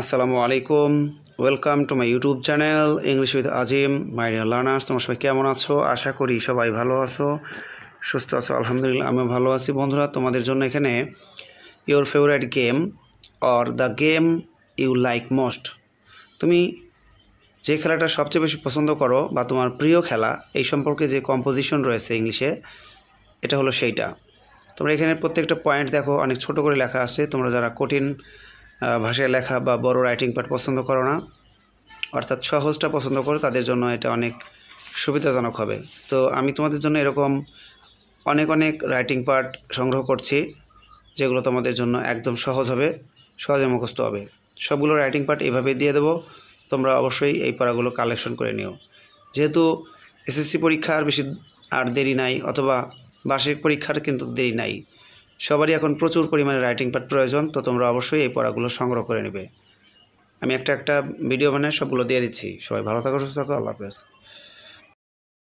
আসসালামু আলাইকুম welcome to my YouTube channel English with Azim my dear learners তোমার সবাই কেমন আছো আশা করি সবাই ভালো আছো সুস্থ আছো আলহামদুলিল্লাহ আমিও ভালো আছি বন্ধুরা তোমাদের জন্য এখানে your favourite game or the game you like most তুমি যে খেলাটা সবচেয়ে বেশি পছন্দ করো বা তোমার প্রিয় খেলা এই সম্পর্কে যে কম্পোজিশন রয়েছে ইংলিশে এটা হলো সেইটা তোমরা এখানে প্রত্যেকটা পয়েন্ট দেখো অনেক ছোট করে লেখা আছে তোমরা যারা কঠিন ভাষায় লেখা বা বড় রাইটিং পার্ট পছন্দ করো না অর্থাৎ সহজটা পছন্দ করো তাদের জন্য এটা অনেক সুবিধাজনক হবে তো আমি তোমাদের জন্য এরকম অনেক অনেক রাইটিং পার্ট সংগ্রহ করছি যেগুলো তোমাদের জন্য একদম সহজ হবে সহজে মুখস্থ হবে সবগুলো রাইটিং পার্ট এভাবে দিয়ে দেবো তোমরা অবশ্যই এই পড়াগুলো কালেকশন করে নিও যেহেতু এসএসসি পরীক্ষার বেশি আর দেরি নাই অথবা বার্ষিক পরীক্ষার কিন্তু দেরি নাই সবারই এখন প্রচুর পরিমাণে রাইটিং প্যাড প্রয়োজন তো তোমরা অবশ্যই এই পড়াগুলো সংগ্রহ করে নেবে আমি একটা একটা ভিডিও বানিয়ে সবগুলো দিয়ে দিচ্ছি সবাই ভালো থাকো সুস্থ থাকো আল্লাহ হাফেজ